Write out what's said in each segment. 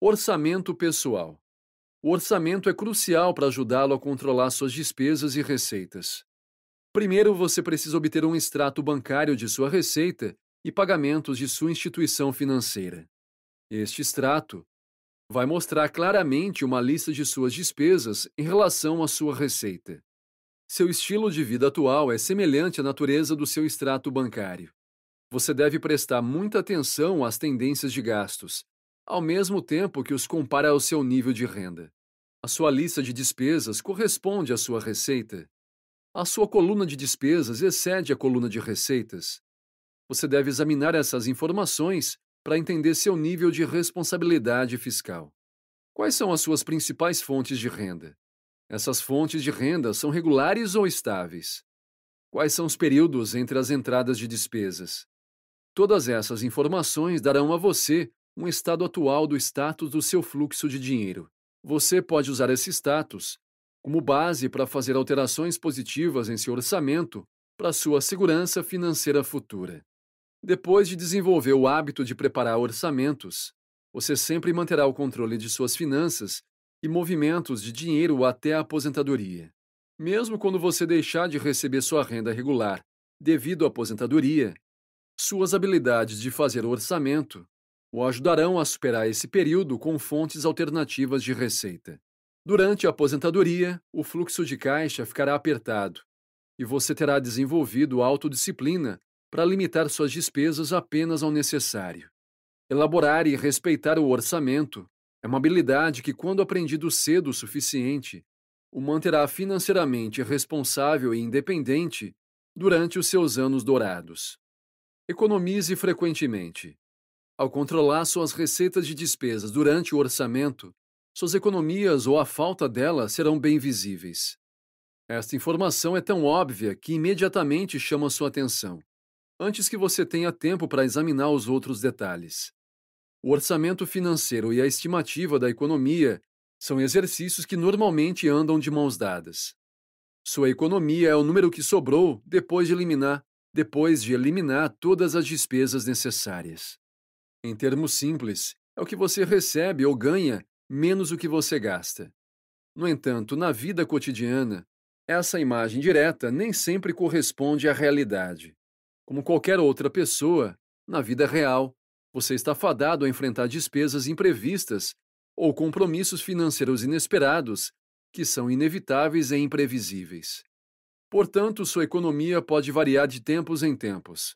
Orçamento pessoal. O orçamento é crucial para ajudá-lo a controlar suas despesas e receitas. Primeiro, você precisa obter um extrato bancário de sua receita e pagamentos de sua instituição financeira. Este extrato vai mostrar claramente uma lista de suas despesas em relação à sua receita. Seu estilo de vida atual é semelhante à natureza do seu extrato bancário. Você deve prestar muita atenção às tendências de gastos, ao mesmo tempo que os compara ao seu nível de renda. A sua lista de despesas corresponde à sua receita. A sua coluna de despesas excede a coluna de receitas. Você deve examinar essas informações para entender seu nível de responsabilidade fiscal. Quais são as suas principais fontes de renda? Essas fontes de renda são regulares ou estáveis? Quais são os períodos entre as entradas de despesas? Todas essas informações darão a você um estado atual do status do seu fluxo de dinheiro. Você pode usar esse status como base para fazer alterações positivas em seu orçamento para sua segurança financeira futura. Depois de desenvolver o hábito de preparar orçamentos, você sempre manterá o controle de suas finanças e movimentos de dinheiro até a aposentadoria. Mesmo quando você deixar de receber sua renda regular devido à aposentadoria, suas habilidades de fazer orçamento o ajudarão a superar esse período com fontes alternativas de receita. Durante a aposentadoria, o fluxo de caixa ficará apertado e você terá desenvolvido autodisciplina para limitar suas despesas apenas ao necessário. Elaborar e respeitar o orçamento é uma habilidade que, quando aprendido cedo o suficiente, o manterá financeiramente responsável e independente durante os seus anos dourados. Economize frequentemente. Ao controlar suas receitas de despesas durante o orçamento, suas economias ou a falta dela serão bem visíveis. Esta informação é tão óbvia que imediatamente chama sua atenção, antes que você tenha tempo para examinar os outros detalhes. O orçamento financeiro e a estimativa da economia são exercícios que normalmente andam de mãos dadas. Sua economia é o número que sobrou depois de eliminar, depois de eliminar todas as despesas necessárias. Em termos simples, é o que você recebe ou ganha menos o que você gasta. No entanto, na vida cotidiana, essa imagem direta nem sempre corresponde à realidade. Como qualquer outra pessoa, na vida real, você está fadado a enfrentar despesas imprevistas ou compromissos financeiros inesperados que são inevitáveis e imprevisíveis. Portanto, sua economia pode variar de tempos em tempos.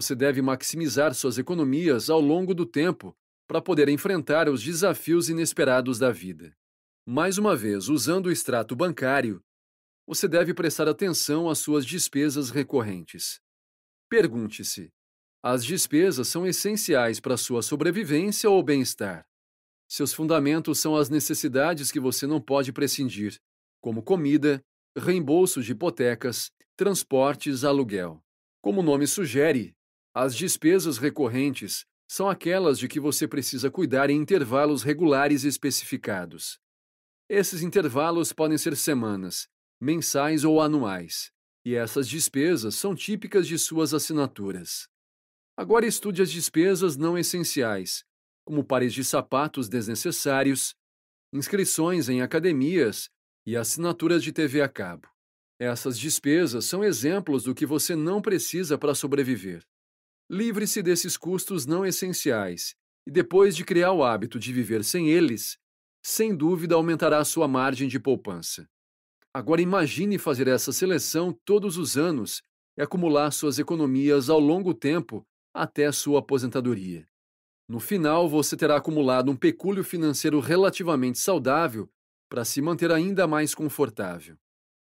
Você deve maximizar suas economias ao longo do tempo para poder enfrentar os desafios inesperados da vida. Mais uma vez, usando o extrato bancário, você deve prestar atenção às suas despesas recorrentes. Pergunte-se: as despesas são essenciais para sua sobrevivência ou bem-estar. Seus fundamentos são as necessidades que você não pode prescindir, como comida, reembolsos de hipotecas, transportes, aluguel. Como o nome sugere, as despesas recorrentes são aquelas de que você precisa cuidar em intervalos regulares especificados. Esses intervalos podem ser semanas, mensais ou anuais, e essas despesas são típicas de suas assinaturas. Agora estude as despesas não essenciais, como pares de sapatos desnecessários, inscrições em academias e assinaturas de TV a cabo. Essas despesas são exemplos do que você não precisa para sobreviver. Livre-se desses custos não essenciais e depois de criar o hábito de viver sem eles, sem dúvida aumentará sua margem de poupança. Agora imagine fazer essa seleção todos os anos e acumular suas economias ao longo tempo até sua aposentadoria. No final, você terá acumulado um pecúlio financeiro relativamente saudável para se manter ainda mais confortável.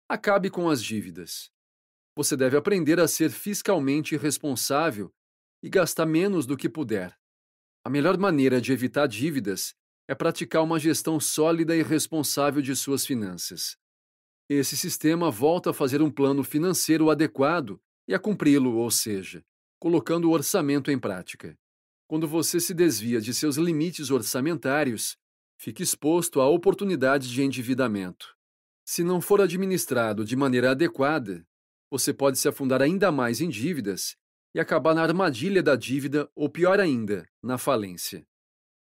Acabe com as dívidas. Você deve aprender a ser fiscalmente responsável e gastar menos do que puder. A melhor maneira de evitar dívidas é praticar uma gestão sólida e responsável de suas finanças. Esse sistema volta a fazer um plano financeiro adequado e a cumpri-lo, ou seja, colocando o orçamento em prática. Quando você se desvia de seus limites orçamentários, fica exposto a oportunidades de endividamento. Se não for administrado de maneira adequada, você pode se afundar ainda mais em dívidas e acabar na armadilha da dívida ou, pior ainda, na falência.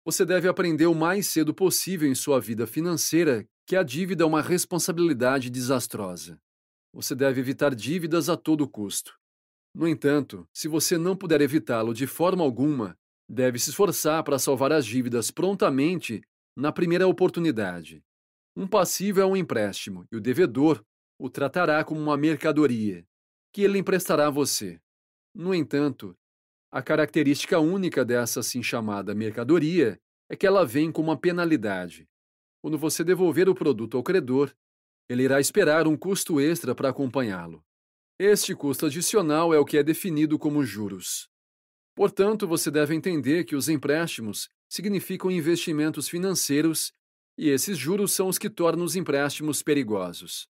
Você deve aprender o mais cedo possível em sua vida financeira que a dívida é uma responsabilidade desastrosa. Você deve evitar dívidas a todo custo. No entanto, se você não puder evitá-lo de forma alguma, deve se esforçar para salvar as dívidas prontamente na primeira oportunidade. Um passivo é um empréstimo e o devedor o tratará como uma mercadoria que ele emprestará a você. No entanto, a característica única dessa assim chamada mercadoria é que ela vem com uma penalidade. Quando você devolver o produto ao credor, ele irá esperar um custo extra para acompanhá-lo. Este custo adicional é o que é definido como juros. Portanto, você deve entender que os empréstimos significam investimentos financeiros e esses juros são os que tornam os empréstimos perigosos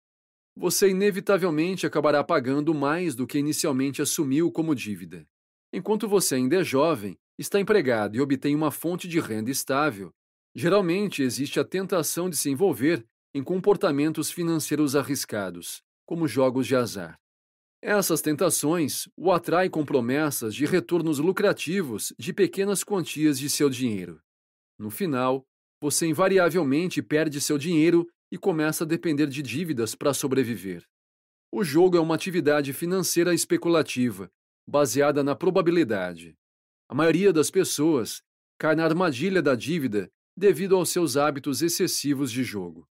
você inevitavelmente acabará pagando mais do que inicialmente assumiu como dívida. Enquanto você ainda é jovem, está empregado e obtém uma fonte de renda estável, geralmente existe a tentação de se envolver em comportamentos financeiros arriscados, como jogos de azar. Essas tentações o atrai com promessas de retornos lucrativos de pequenas quantias de seu dinheiro. No final, você invariavelmente perde seu dinheiro e começa a depender de dívidas para sobreviver. O jogo é uma atividade financeira especulativa, baseada na probabilidade. A maioria das pessoas cai na armadilha da dívida devido aos seus hábitos excessivos de jogo.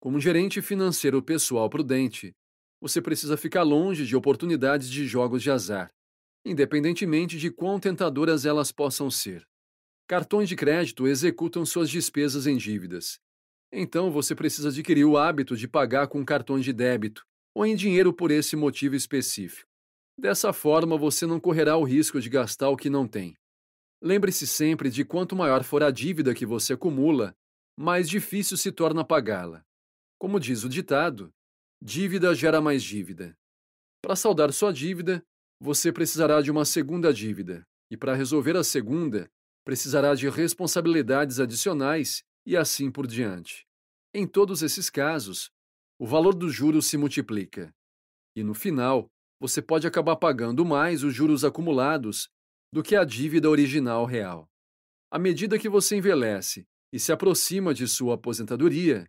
Como gerente financeiro pessoal prudente, você precisa ficar longe de oportunidades de jogos de azar, independentemente de quão tentadoras elas possam ser. Cartões de crédito executam suas despesas em dívidas, então você precisa adquirir o hábito de pagar com cartões de débito ou em dinheiro por esse motivo específico. Dessa forma, você não correrá o risco de gastar o que não tem. Lembre-se sempre de quanto maior for a dívida que você acumula, mais difícil se torna pagá-la. Como diz o ditado, dívida gera mais dívida. Para saldar sua dívida, você precisará de uma segunda dívida, e para resolver a segunda, precisará de responsabilidades adicionais e assim por diante. Em todos esses casos, o valor dos juros se multiplica. E no final, você pode acabar pagando mais os juros acumulados do que a dívida original real. À medida que você envelhece e se aproxima de sua aposentadoria,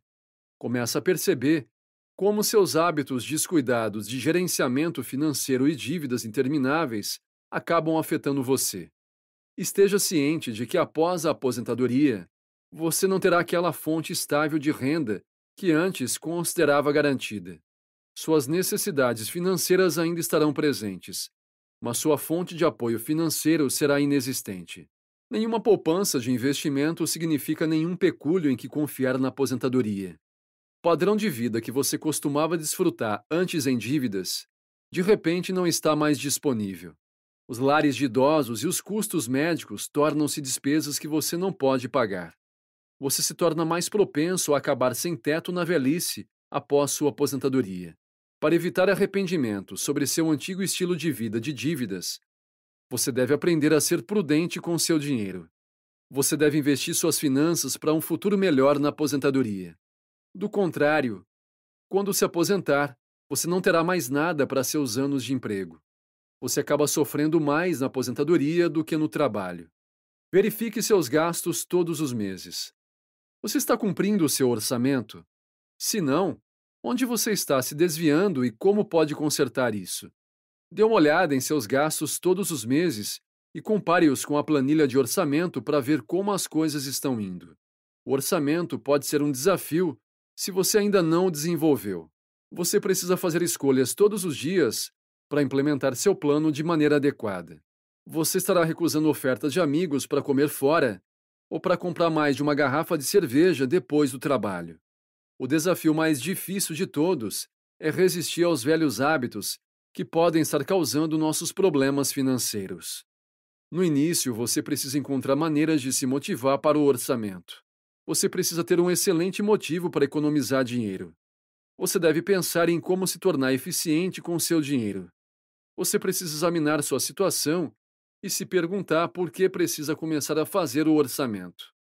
começa a perceber como seus hábitos descuidados de gerenciamento financeiro e dívidas intermináveis acabam afetando você. Esteja ciente de que após a aposentadoria, você não terá aquela fonte estável de renda que antes considerava garantida. Suas necessidades financeiras ainda estarão presentes, mas sua fonte de apoio financeiro será inexistente. Nenhuma poupança de investimento significa nenhum pecúlio em que confiar na aposentadoria. O padrão de vida que você costumava desfrutar antes em dívidas, de repente não está mais disponível. Os lares de idosos e os custos médicos tornam-se despesas que você não pode pagar você se torna mais propenso a acabar sem teto na velhice após sua aposentadoria. Para evitar arrependimento sobre seu antigo estilo de vida de dívidas, você deve aprender a ser prudente com seu dinheiro. Você deve investir suas finanças para um futuro melhor na aposentadoria. Do contrário, quando se aposentar, você não terá mais nada para seus anos de emprego. Você acaba sofrendo mais na aposentadoria do que no trabalho. Verifique seus gastos todos os meses. Você está cumprindo o seu orçamento? Se não, onde você está se desviando e como pode consertar isso? Dê uma olhada em seus gastos todos os meses e compare-os com a planilha de orçamento para ver como as coisas estão indo. O orçamento pode ser um desafio se você ainda não o desenvolveu. Você precisa fazer escolhas todos os dias para implementar seu plano de maneira adequada. Você estará recusando ofertas de amigos para comer fora ou para comprar mais de uma garrafa de cerveja depois do trabalho. O desafio mais difícil de todos é resistir aos velhos hábitos que podem estar causando nossos problemas financeiros. No início, você precisa encontrar maneiras de se motivar para o orçamento. Você precisa ter um excelente motivo para economizar dinheiro. Você deve pensar em como se tornar eficiente com seu dinheiro. Você precisa examinar sua situação e se perguntar por que precisa começar a fazer o orçamento.